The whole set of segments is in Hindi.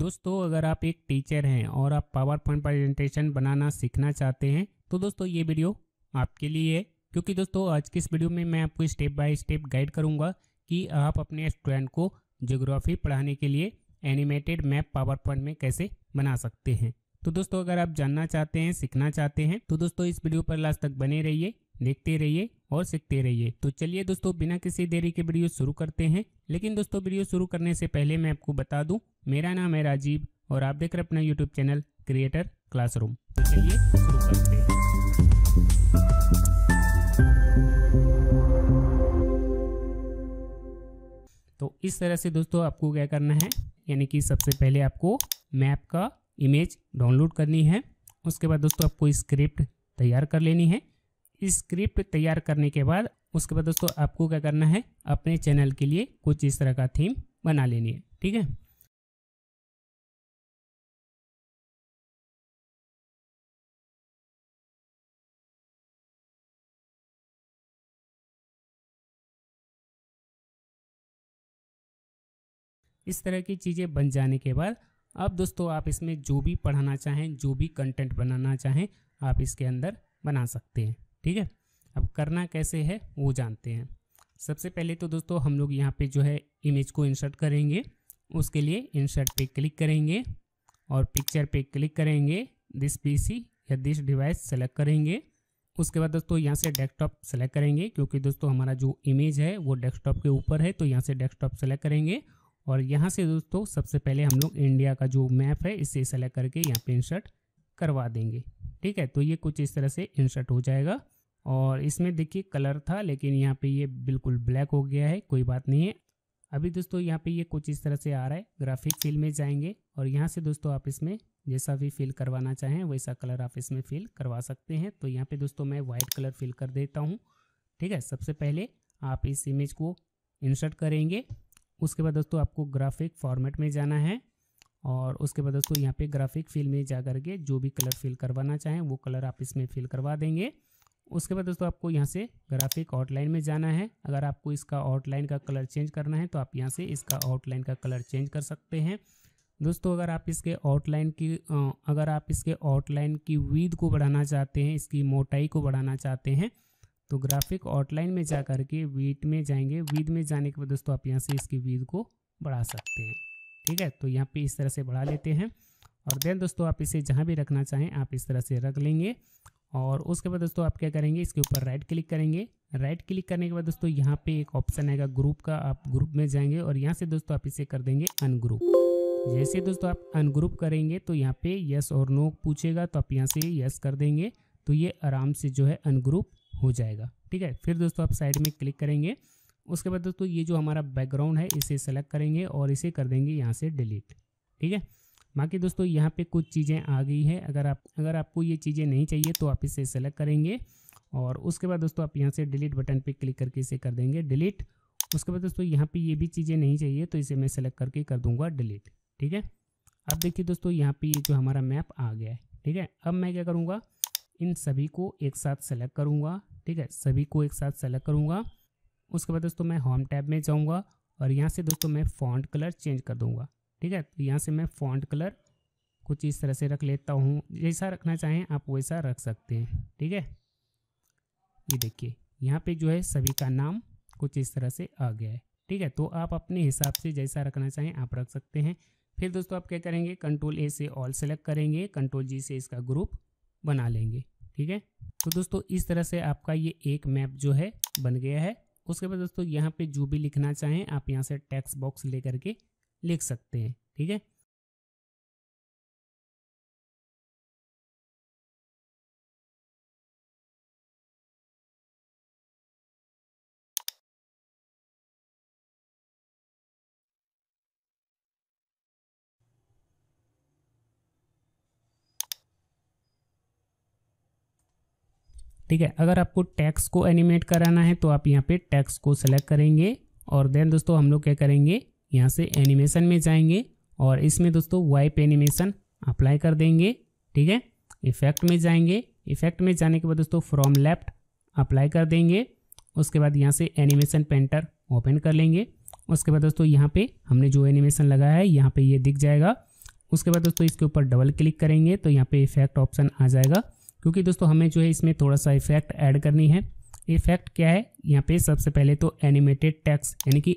दोस्तों अगर आप एक टीचर हैं और आप पावर पॉइंट प्रेजेंटेशन बनाना सीखना चाहते हैं तो दोस्तों ये वीडियो आपके लिए है क्योंकि दोस्तों आज की इस वीडियो में मैं आपको स्टेप बाय स्टेप गाइड करूंगा कि आप अपने स्टूडेंट को ज्योग्राफी पढ़ाने के लिए एनिमेटेड मैप पावर पॉइंट में कैसे बना सकते हैं तो दोस्तों अगर आप जानना चाहते हैं सीखना चाहते हैं तो दोस्तों इस वीडियो पर लास्ट तक बने रहिए देखते रहिए और सीखते रहिए तो चलिए दोस्तों बिना किसी देरी के वीडियो शुरू करते हैं लेकिन दोस्तों वीडियो शुरू करने से पहले मैं आपको बता दूं मेरा नाम है राजीव और आप देख रहे अपना यूट्यूब चैनल क्रिएटर क्लासरूम तो चलिए शुरू करते हैं तो इस तरह से दोस्तों आपको क्या करना है यानी कि सबसे पहले आपको मैप का इमेज डाउनलोड करनी है उसके बाद दोस्तों आपको स्क्रिप्ट तैयार कर लेनी है स्क्रिप्ट तैयार करने के बाद उसके बाद दोस्तों आपको क्या करना है अपने चैनल के लिए कुछ इस तरह का थीम बना लेनी है ठीक है इस तरह की चीज़ें बन जाने के बाद अब दोस्तों आप इसमें जो भी पढ़ाना चाहें जो भी कंटेंट बनाना चाहें आप इसके अंदर बना सकते हैं ठीक है अब करना कैसे है वो जानते हैं सबसे पहले तो दोस्तों हम लोग यहाँ पे जो है इमेज को इंसर्ट करेंगे उसके लिए इंसर्ट पे क्लिक करेंगे और पिक्चर पे क्लिक करेंगे दिस पीसी या दिस डिवाइस सेलेक्ट करेंगे उसके बाद दोस्तों यहाँ से डेस्कटॉप सेलेक्ट करेंगे क्योंकि दोस्तों हमारा जो इमेज है वो डेस्कटॉप के ऊपर है तो यहाँ से डेस्कटॉप सेलेक्ट करेंगे और यहाँ से दोस्तों सबसे पहले हम लोग इंडिया का जो मैप है इसे सेलेक्ट करके यहाँ पे इंसर्ट करवा देंगे ठीक है तो ये कुछ इस तरह से इंसर्ट हो जाएगा और इसमें देखिए कलर था लेकिन यहाँ पे ये बिल्कुल ब्लैक हो गया है कोई बात नहीं है अभी दोस्तों यहाँ पे ये कुछ इस तरह से आ रहा है ग्राफिक फील में जाएंगे और यहाँ से दोस्तों आप इसमें जैसा भी फिल करवाना चाहें वैसा कलर आप इसमें फिल करवा सकते हैं तो यहाँ पे दोस्तों मैं वाइट कलर फिल कर देता हूँ ठीक है सबसे पहले आप इस इमेज को इंसर्ट करेंगे उसके बाद दोस्तों आपको ग्राफिक फॉर्मेट में जाना है और उसके बाद दोस्तों यहाँ पे ग्राफिक फील में जा करके जो भी कलर फिल करवाना चाहें वो कलर आप इसमें फिल करवा देंगे उसके बाद दोस्तों आपको यहाँ से ग्राफिक आउटलाइन में जाना है अगर आपको इसका आउटलाइन का कलर चेंज करना है तो आप यहाँ से इसका आउटलाइन का कलर चेंज कर सकते हैं दोस्तों अगर आप इसके आउटलाइन की अगर आप इसके आउटलाइन की वीद को बढ़ाना चाहते हैं इसकी मोटाई को बढ़ाना चाहते हैं तो ग्राफिक आउटलाइन में जा कर के वीट में जाएंगे वीद में जाने के बाद दोस्तों आप यहाँ से इसकी वीद को बढ़ा सकते हैं ठीक है तो यहाँ पे इस तरह से बढ़ा लेते हैं और देन दोस्तों आप इसे जहाँ भी रखना चाहें आप इस तरह से रख लेंगे और उसके बाद दोस्तों आप क्या करेंगे इसके ऊपर राइट क्लिक करेंगे राइट क्लिक करने के बाद दोस्तों यहाँ पे एक ऑप्शन आएगा ग्रुप का आप ग्रुप में जाएंगे और यहाँ से दोस्तों आप इसे कर देंगे अनग्रुप जैसे दोस्तों आप अनग्रुप करेंगे तो यहाँ पे यस और नो पूछेगा तो आप यहाँ से यस कर देंगे तो ये आराम से जो है अनग्रुप हो जाएगा ठीक है फिर दोस्तों आप साइड में क्लिक करेंगे उसके बाद दोस्तों ये जो हमारा बैकग्राउंड है इसे सेलेक्ट करेंगे और इसे कर देंगे यहाँ से डिलीट ठीक है बाकी दोस्तों यहाँ पे कुछ चीज़ें आ गई है अगर आप अगर आपको ये चीज़ें नहीं चाहिए तो आप इसे सेलेक्ट करेंगे और उसके बाद दोस्तों आप यहाँ से डिलीट बटन पे क्लिक करके इसे कर देंगे डिलीट उसके बाद दोस्तों यहाँ पे ये भी चीज़ें नहीं चाहिए तो इसे मैं सेलेक्ट करके कर दूंगा डिलीट ठीक है अब देखिए दोस्तों यहाँ पर ये जो हमारा मैप आ गया है ठीक है अब मैं क्या करूँगा इन सभी को एक साथ सेलेक्ट करूँगा ठीक है सभी को एक साथ सेलेक्ट करूँगा उसके बाद दोस्तों मैं होम टैब में जाऊँगा और यहाँ से दोस्तों मैं फॉन्ट कलर चेंज कर दूँगा ठीक है तो यहाँ से मैं फॉन्ट कलर कुछ इस तरह से रख लेता हूँ जैसा रखना चाहें आप वैसा रख सकते हैं ठीक है ये देखिए यहाँ पे जो है सभी का नाम कुछ इस तरह से आ गया है ठीक है तो आप अपने हिसाब से जैसा रखना चाहें आप रख सकते हैं फिर दोस्तों आप क्या करेंगे कंट्रोल ए से ऑल सेलेक्ट करेंगे कंट्रोल जी से इसका ग्रुप बना लेंगे ठीक है तो दोस्तों इस तरह से आपका ये एक मैप जो है बन गया है उसके बाद दोस्तों यहाँ पे जो भी लिखना चाहें आप यहाँ से टेक्स्ट बॉक्स लेकर के लिख सकते हैं ठीक है ठीक है अगर आपको टैक्स को एनिमेट कराना है तो आप यहाँ पे टैक्स को सेलेक्ट करेंगे और देन दोस्तों हम लोग क्या करेंगे यहाँ से एनिमेशन में जाएंगे और इसमें दोस्तों वाइप एनिमेशन अप्लाई कर देंगे ठीक है इफेक्ट में जाएंगे इफेक्ट में जाने के बाद दोस्तों फ्रॉम लेफ्ट अप्लाई कर देंगे उसके बाद यहाँ से एनिमेशन पेंटर ओपन कर लेंगे उसके बाद दोस्तों यहाँ पे हमने जो एनिमेशन लगाया है यहाँ पे ये दिख जाएगा उसके बाद दोस्तों इसके ऊपर डबल क्लिक करेंगे तो यहाँ पे इफेक्ट ऑप्शन आ जाएगा क्योंकि दोस्तों हमें जो है इसमें थोड़ा सा इफेक्ट ऐड करनी है इफेक्ट क्या है यहाँ पे सबसे पहले तो एनिमेटेड टैक्स यानी कि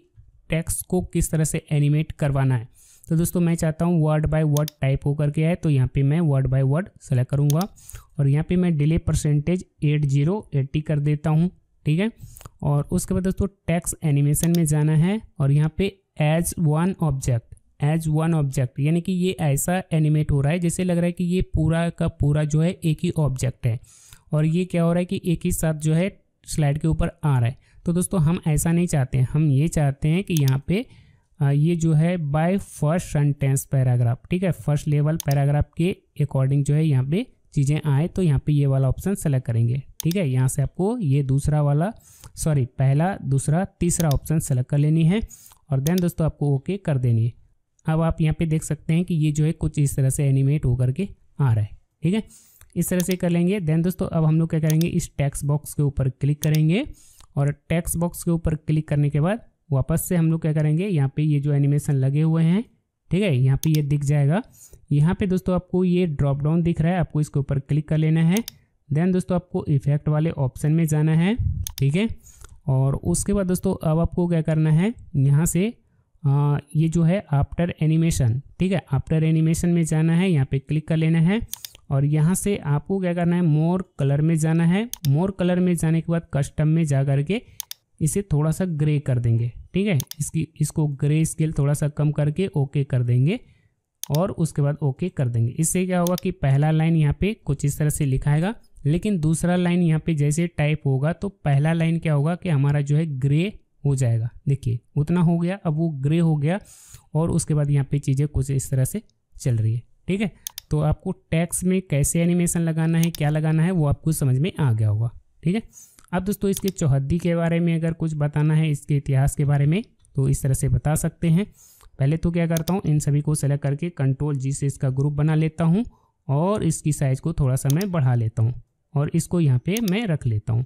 टेक्स्ट को किस तरह से एनिमेट करवाना है तो दोस्तों मैं चाहता हूँ वर्ड बाय वर्ड टाइप हो करके आए तो यहाँ पे मैं वर्ड बाय वर्ड सेलेक्ट करूँगा और यहाँ पे मैं delay percentage at zero eighty कर देता हूँ ठीक है और उसके बाद दोस्तों टैक्स एनिमेशन में जाना है और यहाँ पे as one object as one object यानी कि ये ऐसा एनिमेट हो रहा है जैसे लग रहा है कि ये पूरा का पूरा जो है एक ही ऑब्जेक्ट है और ये क्या हो रहा है कि एक ही साथ जो है स्लाइड के ऊपर आ रहा है तो दोस्तों हम ऐसा नहीं चाहते हैं हम ये चाहते हैं कि यहाँ पे ये जो है बाय फर्स्ट सेंटेंस पैराग्राफ ठीक है फर्स्ट लेवल पैराग्राफ के अकॉर्डिंग जो है यहाँ पे चीज़ें आए तो यहाँ पे ये वाला ऑप्शन सेलेक्ट करेंगे ठीक है यहाँ से आपको ये दूसरा वाला सॉरी पहला दूसरा तीसरा ऑप्शन सेलेक्ट कर लेनी है और देन दोस्तों आपको ओके कर देनी है अब आप यहाँ पर देख सकते हैं कि ये जो है कुछ इस तरह से एनिमेट होकर के आ रहा है ठीक है इस तरह से कर लेंगे देन दोस्तों अब हम लोग क्या करेंगे इस टैक्स बॉक्स के ऊपर क्लिक करेंगे और टेक्स्ट बॉक्स के ऊपर क्लिक करने के बाद वापस से हम लोग क्या करेंगे यहाँ पे ये जो एनिमेशन लगे हुए हैं ठीक है यहाँ पे ये दिख जाएगा यहाँ पे दोस्तों आपको ये ड्रॉप डाउन दिख रहा है आपको इसके ऊपर क्लिक कर लेना है देन दोस्तों आपको इफेक्ट वाले ऑप्शन में जाना है ठीक है और उसके बाद दोस्तों अब आपको क्या करना है यहाँ से आ, ये जो है आफ्टर एनिमेशन ठीक है आफ्टर एनिमेशन में जाना है यहाँ पे क्लिक कर लेना है और यहाँ से आपको क्या करना है मोर कलर में जाना है मोर कलर में जाने के बाद कस्टम में जा करके इसे थोड़ा सा ग्रे कर देंगे ठीक है इसकी इसको ग्रे स्केल थोड़ा सा कम करके ओके कर देंगे और उसके बाद ओके कर देंगे इससे क्या होगा कि पहला लाइन यहाँ पे कुछ इस तरह से लिखाएगा लेकिन दूसरा लाइन यहाँ पे जैसे टाइप होगा तो पहला लाइन क्या होगा कि हमारा जो है ग्रे हो जाएगा देखिए उतना हो गया अब वो ग्रे हो गया और उसके बाद यहाँ पे चीज़ें कुछ इस तरह से चल रही है ठीक है तो आपको टैक्स में कैसे एनिमेशन लगाना है क्या लगाना है वो आपको समझ में आ गया होगा ठीक है अब दोस्तों इसके चौहद्दी के बारे में अगर कुछ बताना है इसके इतिहास के बारे में तो इस तरह से बता सकते हैं पहले तो क्या करता हूँ इन सभी को सेलेक्ट करके कंट्रोल जी से इसका ग्रुप बना लेता हूँ और इसकी साइज़ को थोड़ा सा मैं बढ़ा लेता हूँ और इसको यहाँ पे मैं रख लेता हूँ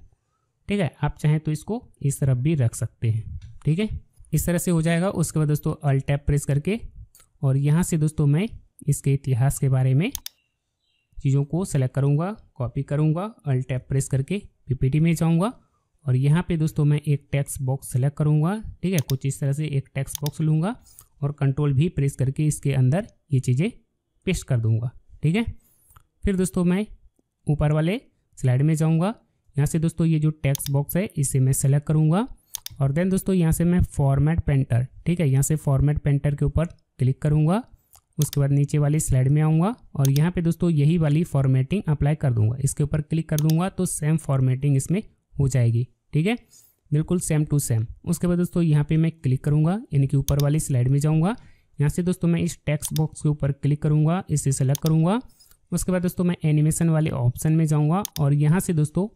ठीक है आप चाहें तो इसको इस तरफ भी रख सकते हैं ठीक है इस तरह से हो जाएगा उसके बाद दोस्तों अल्टैप प्रेस करके और यहाँ से दोस्तों मैं इसके इतिहास के बारे में चीज़ों को सेलेक्ट करूँगा कॉपी करूँगा अल टैप प्रेस करके पीपीटी में जाऊँगा और यहाँ पे दोस्तों मैं एक टेक्स्ट बॉक्स सेलेक्ट करूँगा ठीक है कुछ इस तरह से एक टेक्स्ट बॉक्स लूँगा और कंट्रोल भी प्रेस करके इसके अंदर ये चीज़ें पेस्ट कर दूँगा ठीक है फिर दोस्तों मैं ऊपर वाले स्लाइड में जाऊँगा यहाँ से दोस्तों ये जो टेक्स्ट बॉक्स है इसे मैं सेलेक्ट करूँगा और देन दोस्तों यहाँ से मैं फॉर्मेट पेंटर ठीक है यहाँ से फॉर्मेट पेंटर के ऊपर क्लिक करूँगा उसके बाद नीचे वाली स्लाइड में आऊँगा और यहाँ पे दोस्तों यही वाली फॉर्मेटिंग अप्लाई कर दूंगा इसके ऊपर क्लिक कर दूंगा तो सेम फॉर्मेटिंग इसमें हो जाएगी ठीक है बिल्कुल सेम टू सेम उसके बाद दोस्तों यहाँ पे मैं क्लिक करूँगा यानी कि ऊपर वाली स्लाइड में जाऊँगा यहाँ से दोस्तों मैं इस टेक्स्ट बॉक्स के ऊपर क्लिक करूँगा इसे सेलेक्ट करूँगा उसके बाद दोस्तों मैं एनिमेशन वाले ऑप्शन में जाऊँगा और यहाँ से दोस्तों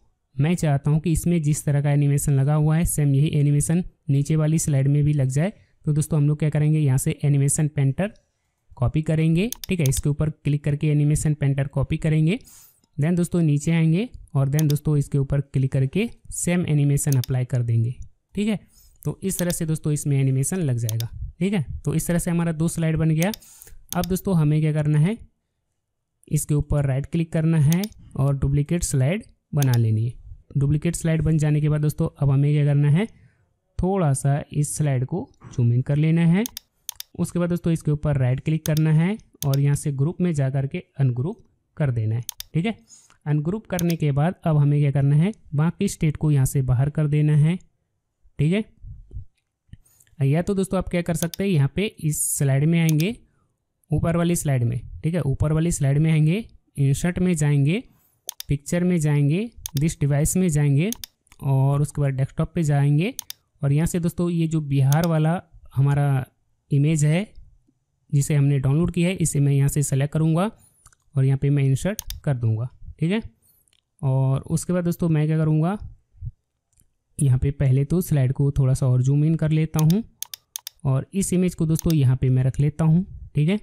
मैं चाहता हूँ कि इसमें जिस तरह का एनिमेशन लगा हुआ है सेम यही एनिमेशन नीचे वाली स्लाइड में भी लग जाए तो दोस्तों हम लोग क्या करेंगे यहाँ से एनिमेशन पेंटर कॉपी करेंगे ठीक है इसके ऊपर क्लिक करके एनिमेशन पेंटर कॉपी करेंगे देन दोस्तों नीचे आएंगे और देन दोस्तों इसके ऊपर क्लिक करके सेम एनिमेशन अप्लाई कर देंगे ठीक है तो इस तरह से दोस्तों इसमें एनिमेशन लग जाएगा ठीक है तो इस तरह से हमारा दो स्लाइड बन गया अब दोस्तों हमें क्या करना है इसके ऊपर राइट क्लिक करना है और डुप्लीकेट स्लाइड बना लेनी है डुप्लीकेट स्लाइड बन जाने के बाद दोस्तों अब हमें क्या करना है थोड़ा सा इस स्लाइड को जूम इन कर लेना है उसके बाद दोस्तों इसके ऊपर राइट क्लिक करना है और यहाँ से ग्रुप में जा कर के अनग्रुप कर देना है ठीक है अनग्रुप करने के बाद अब हमें क्या करना है बाकी स्टेट को यहाँ से बाहर कर देना है ठीक है या तो दोस्तों आप क्या कर सकते हैं यहाँ पे इस स्लाइड में आएंगे ऊपर वाली स्लाइड में ठीक है ऊपर वाली स्लाइड में आएंगे इंसर्ट में जाएंगे पिक्चर में जाएंगे दिस डिवाइस में जाएंगे और उसके बाद डेस्कटॉप पे जाएंगे और यहाँ से दोस्तों ये जो बिहार वाला हमारा इमेज है जिसे हमने डाउनलोड किया है इसे मैं यहाँ से सेलेक्ट करूँगा और यहाँ पे मैं इंसर्ट कर दूँगा ठीक है और उसके बाद दोस्तों मैं क्या करूँगा यहाँ पे पहले तो स्लाइड को थोड़ा सा और जूम इन कर लेता हूँ और इस इमेज को दोस्तों यहाँ पे मैं रख लेता हूँ ठीक है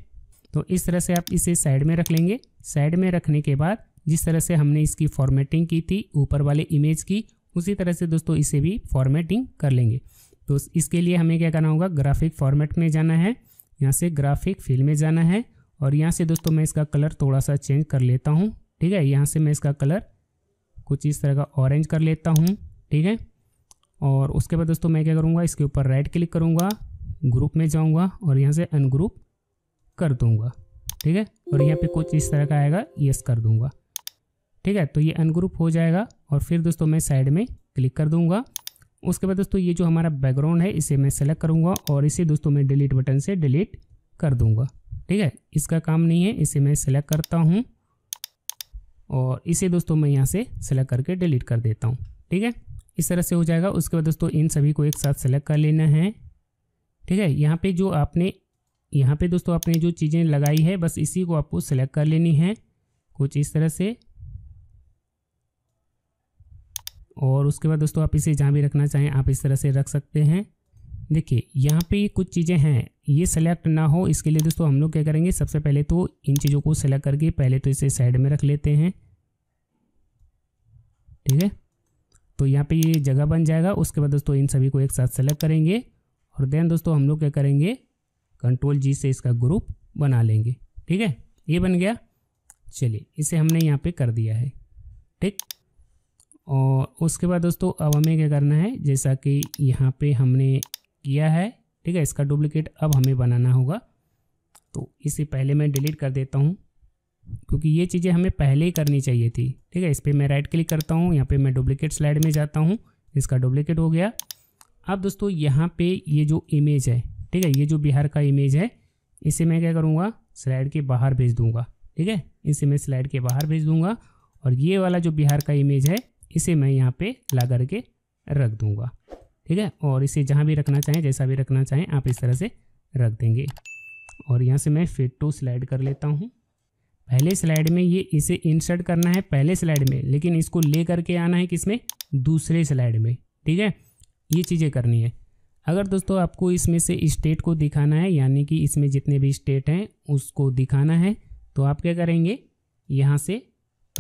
तो इस तरह से आप इसे साइड में रख लेंगे साइड में रखने के बाद जिस तरह से हमने इसकी फॉर्मेटिंग की थी ऊपर वाले इमेज की उसी तरह से दोस्तों इसे भी फॉर्मेटिंग कर लेंगे तो इसके लिए हमें क्या करना होगा ग्राफिक फॉर्मेट में जाना है यहाँ से ग्राफिक फील्ड में जाना है और यहाँ से दोस्तों मैं इसका कलर थोड़ा सा चेंज कर लेता हूँ ठीक है यहाँ से मैं इसका कलर कुछ इस तरह का ऑरेंज कर लेता हूँ ठीक है और उसके बाद दोस्तों मैं क्या करूँगा इसके ऊपर राइट क्लिक करूँगा ग्रुप में जाऊँगा और यहाँ से अनग्रुप कर दूँगा ठीक है और यहाँ पे कुछ इस तरह का आएगा यस कर दूँगा ठीक है तो ये अनग्रुप हो जाएगा और फिर दोस्तों मैं साइड में क्लिक कर दूँगा उसके बाद दोस्तों ये जो हमारा बैकग्राउंड है इसे मैं सेलेक्ट करूँगा और इसे दोस्तों मैं डिलीट बटन से डिलीट कर दूँगा ठीक है इसका काम नहीं है इसे मैं सेलेक्ट करता हूँ और इसे दोस्तों मैं यहाँ से सेलेक्ट करके डिलीट कर देता हूँ ठीक है इस तरह से हो जाएगा उसके बाद दोस्तों इन सभी को एक साथ सेलेक्ट कर लेना है ठीक है यहाँ पे जो आपने यहाँ पे दोस्तों आपने जो चीज़ें लगाई है बस इसी को आपको सेलेक्ट कर लेनी है कुछ इस तरह से और उसके बाद दोस्तों आप इसे जहाँ भी रखना चाहें आप इस तरह से रख सकते हैं देखिए यहाँ पे कुछ चीज़ें हैं ये सेलेक्ट ना हो इसके लिए दोस्तों हम लोग क्या करेंगे सबसे पहले तो इन चीज़ों को सेलेक्ट करके पहले तो इसे साइड में रख लेते हैं ठीक है तो यहाँ पे ये जगह बन जाएगा उसके बाद दोस्तों इन सभी को एक साथ सेलेक्ट करेंगे और देन दोस्तों हम लोग क्या करेंगे कंट्रोल जी से इसका ग्रुप बना लेंगे ठीक है ये बन गया चलिए इसे हमने यहाँ पर कर दिया है ठीक और उसके बाद दोस्तों अब हमें क्या करना है जैसा कि यहाँ पे हमने किया है ठीक है इसका डुप्लिकेट अब हमें बनाना होगा तो इसे पहले मैं डिलीट कर देता हूँ क्योंकि ये चीज़ें हमें पहले ही करनी चाहिए थी ठीक है इस पर मैं राइट क्लिक करता हूँ यहाँ पे मैं डुप्लिकेट स्लाइड में जाता हूँ इसका डुप्लिकेट हो गया अब दोस्तों यहाँ पर ये जो इमेज है ठीक है ये जो बिहार का इमेज है इसे मैं क्या करूँगा स्लाइड के बाहर भेज दूँगा ठीक है इसे मैं स्लाइड के बाहर भेज दूँगा और ये वाला जो बिहार का इमेज है इसे मैं यहाँ पे ला करके रख दूँगा ठीक है और इसे जहाँ भी रखना चाहें जैसा भी रखना चाहें आप इस तरह से रख देंगे और यहाँ से मैं फिट टू स्लाइड कर लेता हूँ पहले स्लाइड में ये इसे इंसर्ट करना है पहले स्लाइड में लेकिन इसको ले करके आना है किसमें दूसरे स्लाइड में ठीक है ये चीज़ें करनी है अगर दोस्तों आपको इसमें से स्टेट को दिखाना है यानी कि इसमें जितने भी स्टेट हैं उसको दिखाना है तो आप क्या करेंगे यहाँ से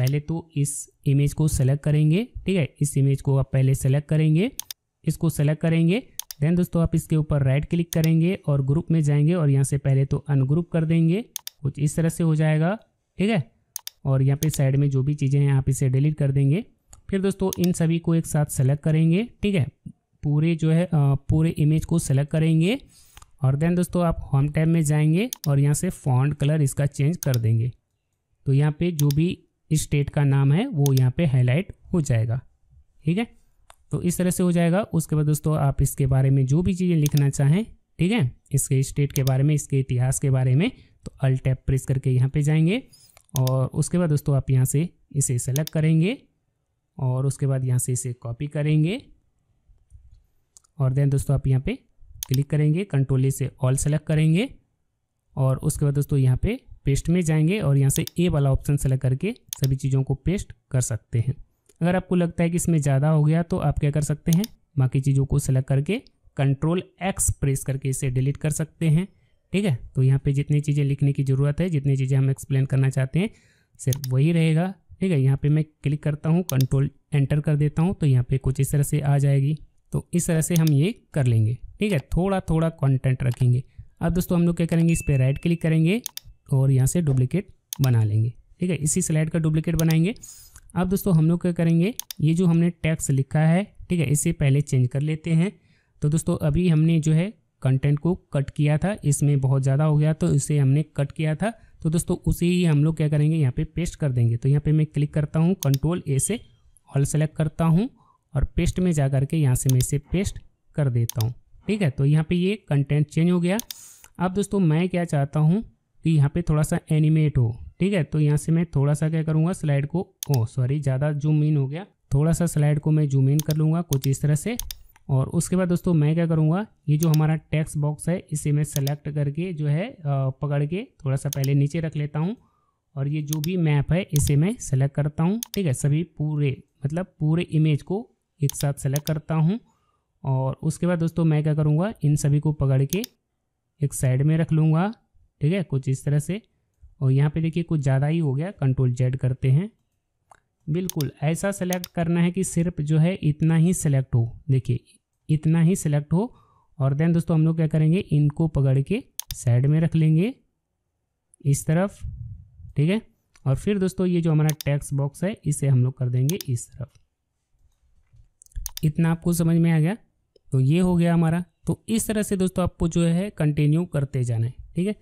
पहले तो इस इमेज को सेलेक्ट करेंगे ठीक है इस इमेज को आप पहले सेलेक्ट करेंगे इसको सेलेक्ट करेंगे देन दोस्तों आप इसके ऊपर राइट क्लिक करेंगे और ग्रुप में जाएंगे और यहाँ से पहले तो अनग्रुप कर देंगे कुछ इस तरह से हो जाएगा ठीक है और यहाँ पे साइड में जो भी चीज़ें हैं आप इसे डिलीट कर देंगे फिर दोस्तों इन सभी को एक साथ सेलेक्ट करेंगे ठीक है पूरे जो है पूरे इमेज को सेलेक्ट करेंगे और देन दोस्तों आप होम टैब में जाएंगे और यहाँ से फॉन्ट कलर इसका चेंज कर देंगे तो यहाँ पे जो भी स्टेट का नाम है वो यहाँ पे हाईलाइट हो जाएगा ठीक है तो इस तरह से हो जाएगा उसके बाद दोस्तों आप इसके बारे में जो भी चीज़ें लिखना चाहें ठीक है इसके स्टेट के बारे में इसके इतिहास के बारे में तो अल्टैप प्रेस करके यहाँ पे जाएंगे और उसके बाद दोस्तों आप यहाँ से इसे सेलेक्ट करेंगे और उसके बाद यहाँ से इसे कॉपी करेंगे और देन दोस्तों आप यहाँ पे क्लिक करेंगे कंट्रोल से ऑल सेलेक्ट करेंगे और उसके बाद दोस्तों यहाँ पे पेस्ट में जाएंगे और यहाँ से ए वाला ऑप्शन सेलेक्ट करके सभी चीज़ों को पेस्ट कर सकते हैं अगर आपको लगता है कि इसमें ज़्यादा हो गया तो आप क्या कर सकते हैं बाकी चीज़ों को सेलेक्ट करके कंट्रोल एक्स प्रेस करके इसे डिलीट कर सकते हैं ठीक है तो यहाँ पे जितनी चीज़ें लिखने की ज़रूरत है जितनी चीज़ें हम एक्सप्लेन करना चाहते हैं सिर्फ वही रहेगा ठीक है यहाँ पे मैं क्लिक करता हूँ कंट्रोल एंटर कर देता हूँ तो यहाँ पे कुछ इस तरह से आ जाएगी तो इस तरह से हम ये कर लेंगे ठीक है थोड़ा थोड़ा कॉन्टेंट रखेंगे अब दोस्तों हम लोग क्या करेंगे इस पर राइट क्लिक करेंगे और यहाँ से डुप्लीकेट बना लेंगे ठीक है इसी स्लाइड का डुप्लीकेट बनाएंगे अब दोस्तों हम लोग क्या करेंगे ये जो हमने टैक्स लिखा है ठीक है इसे पहले चेंज कर लेते हैं तो दोस्तों अभी हमने जो है कंटेंट को कट किया था इसमें बहुत ज़्यादा हो गया तो इसे हमने कट किया था तो दोस्तों उसे ही हम लोग क्या करेंगे यहाँ पे पेस्ट कर देंगे तो यहाँ पे मैं क्लिक करता हूँ कंट्रोल ए से ऑल सेलेक्ट करता हूँ और पेस्ट में जा करके यहाँ से मैं इसे पेस्ट कर देता हूँ ठीक है तो यहाँ पे ये कंटेंट चेंज हो गया अब दोस्तों मैं क्या चाहता हूँ कि यहाँ पे थोड़ा सा एनिमेट हो ठीक है तो यहाँ से मैं थोड़ा सा क्या करूँगा स्लाइड को ओ सॉरी ज़्यादा जूम इन हो गया थोड़ा सा स्लाइड को मैं जूम इन कर लूँगा कुछ इस तरह से और उसके बाद दोस्तों मैं क्या करूँगा ये जो हमारा टेक्स्ट बॉक्स है इसे मैं सेलेक्ट करके जो है पकड़ के थोड़ा सा पहले नीचे रख लेता हूँ और ये जो भी मैप है इसे मैं सेलेक्ट करता हूँ ठीक है सभी पूरे मतलब पूरे इमेज को एक साथ सेलेक्ट करता हूँ और उसके बाद दोस्तों मैं क्या करूँगा इन सभी को पकड़ के एक साइड में रख लूँगा ठीक है कुछ इस तरह से और यहाँ पे देखिए कुछ ज़्यादा ही हो गया कंट्रोल जेड करते हैं बिल्कुल ऐसा सेलेक्ट करना है कि सिर्फ जो है इतना ही सेलेक्ट हो देखिए इतना ही सेलेक्ट हो और देन दोस्तों हम लोग क्या करेंगे इनको पकड़ के साइड में रख लेंगे इस तरफ ठीक है और फिर दोस्तों ये जो हमारा टैक्स बॉक्स है इसे हम लोग कर देंगे इस तरफ इतना आपको समझ में आ गया तो ये हो गया हमारा तो इस तरह से दोस्तों आपको जो है कंटिन्यू करते जाना है ठीक है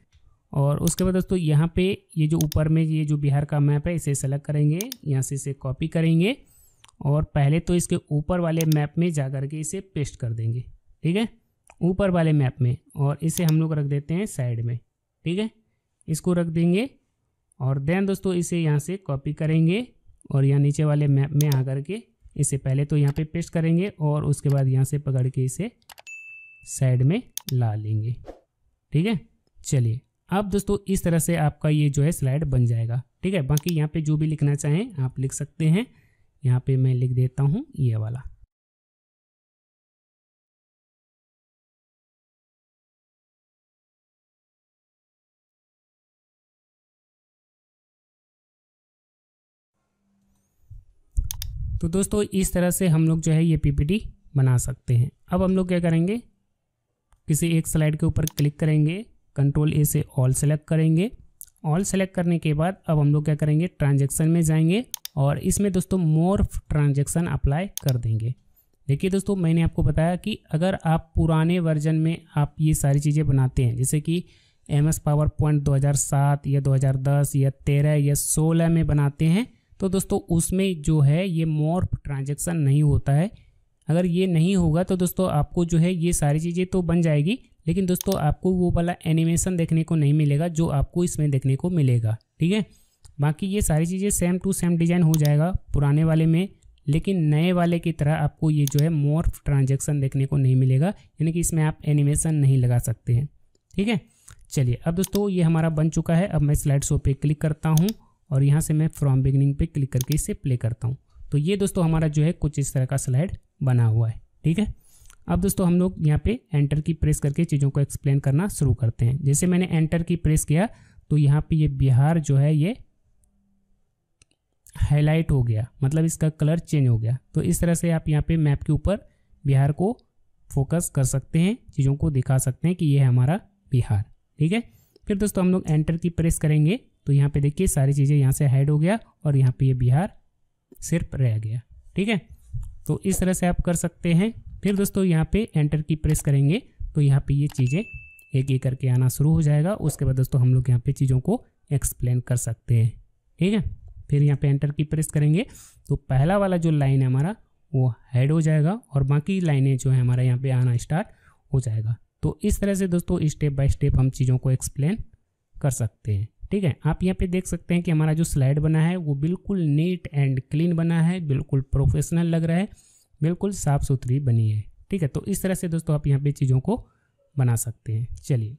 और उसके बाद दोस्तों यहाँ पे ये जो ऊपर में ये जो बिहार का मैप है इसे सेलेक्ट करेंगे यहाँ से इसे कॉपी करेंगे और पहले तो इसके ऊपर वाले मैप में जा कर के इसे पेस्ट कर देंगे ठीक है ऊपर वाले मैप में और इसे हम लोग रख देते हैं साइड में ठीक है इसको रख देंगे और देन दोस्तों इसे यहाँ से कॉपी करेंगे और यहाँ नीचे वाले मैप में आ कर के इसे पहले तो यहाँ पे पेस्ट करेंगे और उसके बाद यहाँ से पकड़ के इसे साइड में ला लेंगे ठीक है चलिए अब दोस्तों इस तरह से आपका ये जो है स्लाइड बन जाएगा ठीक है बाकी यहाँ पे जो भी लिखना चाहें आप लिख सकते हैं यहाँ पे मैं लिख देता हूँ ये वाला तो दोस्तों इस तरह से हम लोग जो है ये पीपीटी बना सकते हैं अब हम लोग क्या करेंगे किसी एक स्लाइड के ऊपर क्लिक करेंगे कंट्रोल ए से ऑल सेलेक्ट करेंगे ऑल सेलेक्ट करने के बाद अब हम लोग क्या करेंगे ट्रांजेक्शन में जाएंगे और इसमें दोस्तों मोर ट्रांजेक्शन अप्लाई कर देंगे देखिए दोस्तों मैंने आपको बताया कि अगर आप पुराने वर्जन में आप ये सारी चीज़ें बनाते हैं जैसे कि एम एस पावर पॉइंट दो या 2010 या 13 या 16 में बनाते हैं तो दोस्तों उसमें जो है ये मोर ट्रांजेक्शन नहीं होता है अगर ये नहीं होगा तो दोस्तों आपको जो है ये सारी चीज़ें तो बन जाएगी लेकिन दोस्तों आपको वो वाला एनिमेशन देखने को नहीं मिलेगा जो आपको इसमें देखने को मिलेगा ठीक है बाकी ये सारी चीज़ें सेम टू सेम डिज़ाइन हो जाएगा पुराने वाले में लेकिन नए वाले की तरह आपको ये जो है मोर ट्रांजेक्शन देखने को नहीं मिलेगा यानी कि इसमें आप एनिमेशन नहीं लगा सकते हैं ठीक है चलिए अब दोस्तों ये हमारा बन चुका है अब मैं स्लाइड शो पर क्लिक करता हूँ और यहाँ से मैं फ्रॉम बिगनिंग पे क्लिक करके इसे प्ले करता हूँ तो ये दोस्तों हमारा जो है कुछ इस तरह का स्लाइड बना हुआ है ठीक है अब दोस्तों हम लोग यहाँ पे एंटर की प्रेस करके चीज़ों को एक्सप्लेन करना शुरू करते हैं जैसे मैंने एंटर की प्रेस किया तो यहाँ पे ये बिहार जो है ये हाईलाइट हो गया मतलब इसका कलर चेंज हो गया तो इस तरह से आप यहाँ पे मैप के ऊपर बिहार को फोकस कर सकते हैं चीज़ों को दिखा सकते हैं कि ये है हमारा बिहार ठीक है फिर दोस्तों हम लोग एंटर की प्रेस करेंगे तो यहाँ पर देखिए सारी चीज़ें यहाँ से हाइड हो गया और यहाँ पर ये बिहार सिर्फ रह गया ठीक है तो इस तरह से आप कर सकते हैं फिर दोस्तों यहाँ पे एंटर की प्रेस करेंगे तो यहाँ पे ये चीज़ें एक एक करके आना शुरू हो जाएगा उसके बाद दोस्तों हम लोग यहाँ पे चीज़ों को एक्सप्लेन कर सकते हैं ठीक है फिर यहाँ पे एंटर की प्रेस करेंगे तो पहला वाला जो लाइन है हमारा वो हेड हो जाएगा और बाकी लाइनें जो है हमारा यहाँ पर आना स्टार्ट हो जाएगा तो इस तरह से दोस्तों स्टेप बाय स्टेप हम चीज़ों को एक्सप्लेन कर सकते हैं ठीक है आप यहाँ पे देख सकते हैं कि हमारा जो स्लाइड बना है वो बिल्कुल नीट एंड क्लीन बना है बिल्कुल प्रोफेशनल लग रहा है बिल्कुल साफ़ सुथरी बनी है ठीक है तो इस तरह से दोस्तों आप यहाँ पे चीज़ों को बना सकते हैं चलिए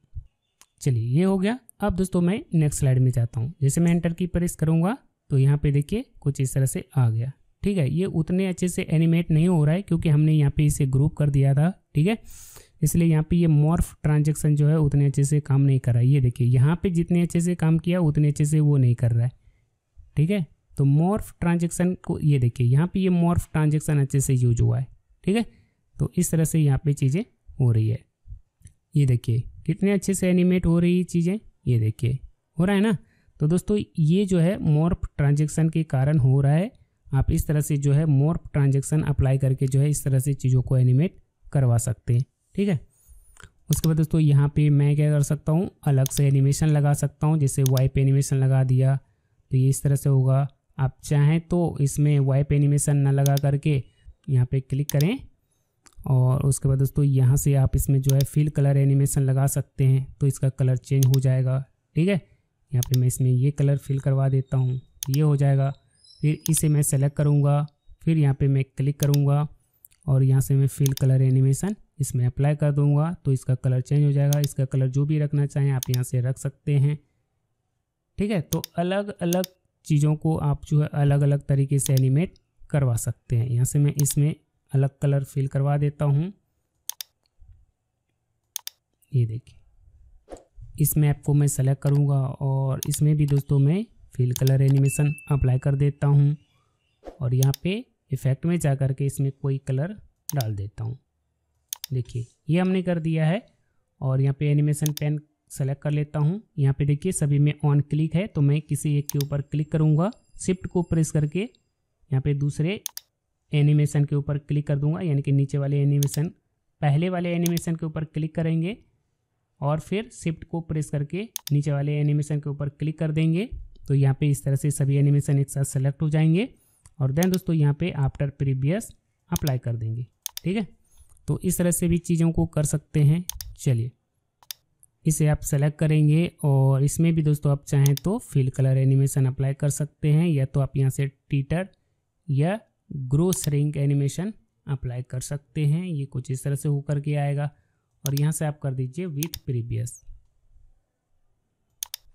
चलिए ये हो गया अब दोस्तों मैं नेक्स्ट स्लाइड में जाता हूँ जैसे मैं एंटर की प्रेस करूँगा तो यहाँ पे देखिए कुछ इस तरह से आ गया ठीक है ये उतने अच्छे से एनिमेट नहीं हो रहा है क्योंकि हमने यहाँ पे इसे ग्रुप कर दिया था ठीक है इसलिए यहाँ पे ये मॉर्फ ट्रांजेक्शन जो है उतने अच्छे से काम नहीं कर रहा है ये देखिए यहाँ पे जितने अच्छे से काम किया उतने अच्छे से वो नहीं कर रहा है ठीक है तो मॉर्फ ट्रांजेक्शन को ये देखिए यहाँ पे ये मॉर्फ ट्रांजेक्शन अच्छे से यूज हुआ है ठीक है तो इस तरह से यहाँ पे चीज़ें हो रही है ये देखिए कितने अच्छे से एनिमेट हो रही चीज़ें ये देखिए हो रहा है ना तो दोस्तों ये जो है मॉर्फ ट्रांजेक्शन के कारण हो रहा है आप इस तरह से जो है मॉर्फ ट्रांजेक्शन अप्लाई करके जो है इस तरह से चीज़ों को एनिमेट करवा सकते हैं ठीक है उसके बाद दोस्तों यहाँ पे मैं क्या कर सकता हूँ अलग से एनिमेशन लगा सकता हूँ जैसे वाइप एनिमेशन लगा दिया तो ये इस तरह से होगा आप चाहें तो इसमें वाइप एनिमेशन ना लगा करके यहाँ पे क्लिक करें और उसके बाद दोस्तों यहाँ से आप इसमें जो है फिल कलर एनिमेशन लगा सकते हैं तो इसका कलर चेंज हो जाएगा ठीक है यहाँ पे मैं इसमें ये कलर फिल करवा देता हूँ ये हो जाएगा फिर इसे मैं सेलेक्ट करूँगा फिर यहाँ पर मैं क्लिक करूँगा और यहाँ से मैं फिल कलर एनिमेशन इसमें अप्लाई कर दूँगा तो इसका कलर चेंज हो जाएगा इसका कलर जो भी रखना चाहें आप यहाँ से रख सकते हैं ठीक है तो अलग अलग चीज़ों को आप जो है अलग अलग तरीके से एनिमेट करवा सकते हैं यहाँ से मैं इसमें अलग कलर फिल करवा देता हूँ ये देखिए इस मैप को मैं सेलेक्ट करूँगा और इसमें भी दोस्तों मैं फिल कलर एनिमेशन अप्लाई कर देता हूँ और यहाँ पे इफ़ेक्ट में जा कर के इसमें कोई कलर डाल देता हूँ देखिए ये हमने कर दिया है और यहाँ पे एनिमेशन पेन सेलेक्ट कर लेता हूँ यहाँ पे देखिए सभी में ऑन क्लिक है तो मैं किसी एक के ऊपर क्लिक करूँगा शिफ्ट को प्रेस करके यहाँ पे दूसरे एनिमेशन के ऊपर क्लिक कर दूँगा यानी कि नीचे वाले एनिमेशन पहले वाले एनिमेशन के ऊपर क्लिक करेंगे और फिर शिफ्ट को प्रेस करके नीचे वाले एनिमेशन के ऊपर क्लिक कर देंगे तो यहाँ पर इस तरह से सभी एनिमेशन एक साथ सेलेक्ट हो जाएंगे और देन दोस्तों यहाँ पर आफ्टर प्रीवियस अप्लाई कर देंगे ठीक है तो इस तरह से भी चीज़ों को कर सकते हैं चलिए इसे आप सेलेक्ट करेंगे और इसमें भी दोस्तों आप चाहें तो फिल कलर एनिमेशन अप्लाई कर सकते हैं या तो आप यहाँ से टीटर या ग्रो श्रिंक एनिमेशन अप्लाई कर सकते हैं ये कुछ इस तरह से होकर के आएगा और यहाँ से आप कर दीजिए विथ प्रीवियस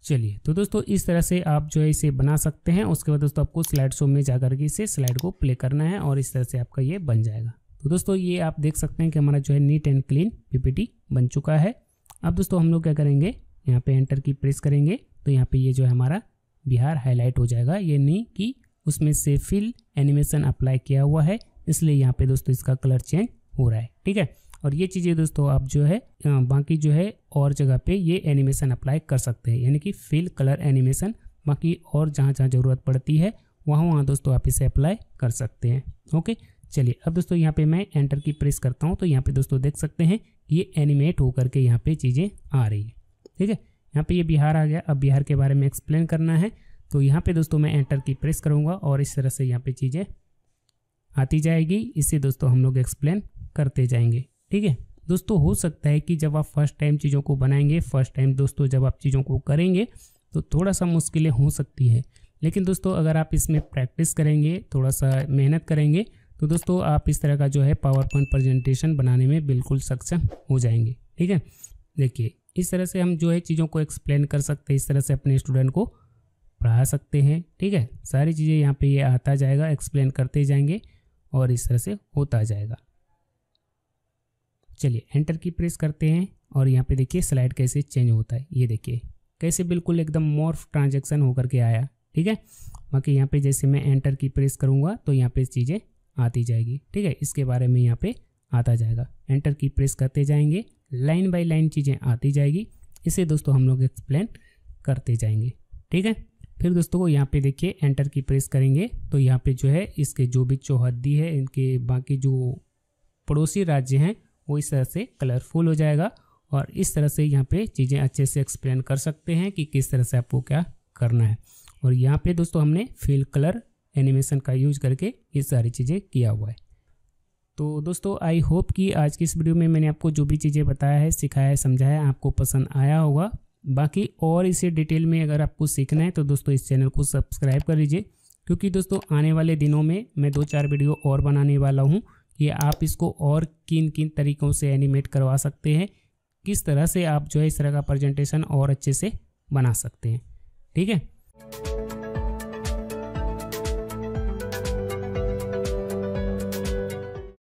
चलिए तो दोस्तों इस तरह से आप जो है इसे बना सकते हैं उसके बाद दोस्तों आपको स्लाइड शो में जाकर के इसे स्लाइड को प्ले करना है और इस तरह से आपका ये बन जाएगा तो दोस्तों ये आप देख सकते हैं कि हमारा जो है नीट एंड क्लीन पीपीटी बन चुका है अब दोस्तों हम लोग क्या करेंगे यहाँ पे एंटर की प्रेस करेंगे तो यहाँ पे ये जो है हमारा बिहार हाईलाइट हो जाएगा ये नहीं कि उसमें से फिल एनिमेशन अप्लाई किया हुआ है इसलिए यहाँ पे दोस्तों इसका कलर चेंज हो रहा है ठीक है और ये चीज़ें दोस्तों आप जो है बाकी जो है और जगह पे ये एनिमेशन अप्लाई कर सकते हैं यानी कि फिल कलर एनिमेशन बाकी और जहाँ जहाँ ज़रूरत पड़ती है वहाँ वहाँ दोस्तों आप इसे अप्लाई कर सकते हैं ओके चलिए अब दोस्तों यहाँ पे मैं एंटर की प्रेस करता हूँ तो यहाँ पे दोस्तों देख सकते हैं ये एनिमेट होकर के यहाँ पे चीज़ें आ रही है ठीक है यहाँ पे ये बिहार आ गया अब बिहार के बारे में एक्सप्लेन करना है तो यहाँ पे दोस्तों मैं एंटर की प्रेस करूँगा और इस तरह से यहाँ पे चीज़ें आती जाएगी इससे दोस्तों हम लोग एक्सप्लेन करते जाएंगे ठीक है दोस्तों हो सकता है कि जब आप फर्स्ट टाइम चीज़ों को बनाएंगे फर्स्ट टाइम दोस्तों जब आप चीज़ों को करेंगे तो थोड़ा सा मुश्किलें हो सकती है लेकिन दोस्तों अगर आप इसमें प्रैक्टिस करेंगे थोड़ा सा मेहनत करेंगे तो दोस्तों आप इस तरह का जो है पावर पॉइंट प्रेजेंटेशन बनाने में बिल्कुल सक्षम हो जाएंगे ठीक है देखिए इस तरह से हम जो है चीज़ों को एक्सप्लेन कर सकते हैं इस तरह से अपने स्टूडेंट को पढ़ा सकते हैं ठीक है सारी चीज़ें यहाँ पे ये आता जाएगा एक्सप्लेन करते जाएंगे और इस तरह से होता जाएगा चलिए एंटर की प्रेस करते हैं और यहाँ पे देखिए स्लाइड कैसे चेंज होता है ये देखिए कैसे बिल्कुल एकदम मॉर्फ ट्रांजेक्शन होकर के आया ठीक है बाकी यहाँ पर जैसे मैं एंटर की प्रेस करूँगा तो यहाँ पर चीज़ें आती जाएगी ठीक है इसके बारे में यहाँ पे आता जाएगा एंटर की प्रेस करते जाएंगे लाइन बाय लाइन चीज़ें आती जाएगी इसे दोस्तों हम लोग एक्सप्लेन करते जाएंगे ठीक है फिर दोस्तों को यहाँ पे देखिए एंटर की प्रेस करेंगे तो यहाँ पे जो है इसके जो भी चौहद्दी है इनके बाकी जो पड़ोसी राज्य हैं वो इस तरह से कलरफुल हो जाएगा और इस तरह से यहाँ पे चीज़ें अच्छे से एक्सप्लेन कर सकते हैं कि किस तरह से आपको क्या करना है और यहाँ पे दोस्तों हमने फिल कलर एनिमेशन का यूज करके ये सारी चीज़ें किया हुआ है तो दोस्तों आई होप कि आज की इस वीडियो में मैंने आपको जो भी चीज़ें बताया है सिखाया है समझाया आपको पसंद आया होगा बाकी और इसे डिटेल में अगर आपको सीखना है तो दोस्तों इस चैनल को सब्सक्राइब कर लीजिए क्योंकि दोस्तों आने वाले दिनों में मैं दो चार वीडियो और बनाने वाला हूँ कि आप इसको और किन किन तरीक़ों से एनिमेट करवा सकते हैं किस तरह से आप जो है इस तरह का प्रेजेंटेशन और अच्छे से बना सकते हैं ठीक है